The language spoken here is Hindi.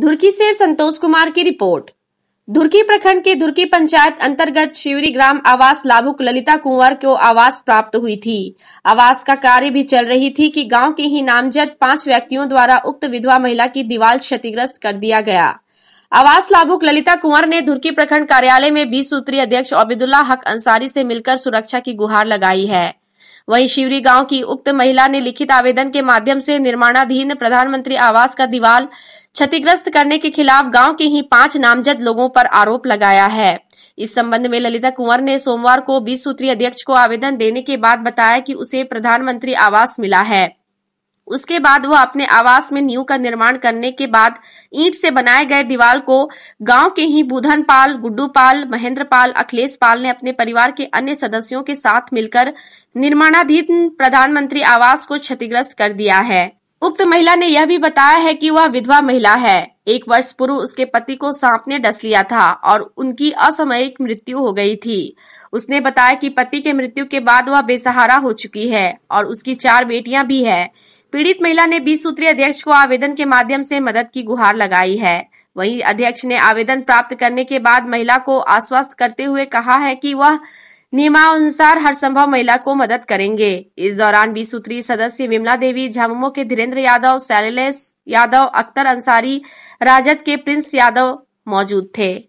धुरकी से संतोष कुमार की रिपोर्ट धुरकी प्रखंड के धुरकी पंचायत अंतर्गत शिवरी ग्राम आवास लाभुक ललिता कुंवर को आवास प्राप्त हुई थी आवास का कार्य भी चल रही थी कि गांव के ही नामजद पांच व्यक्तियों द्वारा उक्त विधवा महिला की दीवार क्षतिग्रस्त कर दिया गया आवास लाभुक ललिता कुंवर ने धुरकी प्रखंड कार्यालय में बीस सूत्रीय अध्यक्ष अबिदुल्ला हक अंसारी से मिलकर सुरक्षा की गुहार लगाई है वहीं शिवरी गांव की उक्त महिला ने लिखित आवेदन के माध्यम से निर्माणाधीन प्रधानमंत्री आवास का दीवार क्षतिग्रस्त करने के खिलाफ गांव के ही पांच नामजद लोगों पर आरोप लगाया है इस संबंध में ललिता कुंवर ने सोमवार को बीस सूत्रीय अध्यक्ष को आवेदन देने के बाद बताया कि उसे प्रधानमंत्री आवास मिला है उसके बाद वह अपने आवास में न्यू का निर्माण करने के बाद ईंट से बनाए गए दीवार को गांव के ही बुधन पाल गुड्डू पाल महेंद्र पाल अखिलेश पाल ने अपने परिवार के अन्य सदस्यों के साथ मिलकर निर्माणाधीन प्रधानमंत्री आवास को क्षतिग्रस्त कर दिया है उक्त महिला ने यह भी बताया है कि वह विधवा महिला है एक वर्ष पूर्व उसके पति को सांप ने डस लिया था और उनकी असामयिक मृत्यु हो गई थी उसने बताया कि पति के मृत्यु के बाद वह बेसहारा हो चुकी है और उसकी चार बेटियां भी है पीड़ित महिला ने बीस सूत्री अध्यक्ष को आवेदन के माध्यम से मदद की गुहार लगाई है वहीं अध्यक्ष ने आवेदन प्राप्त करने के बाद महिला को आश्वस्त करते हुए कहा है कि वह नियमानुसार हर संभव महिला को मदद करेंगे इस दौरान बीस सूत्री सदस्य विमला देवी झामुमो के धीरेन्द्र यादव शैलेश यादव अख्तर अंसारी राजद के प्रिंस यादव मौजूद थे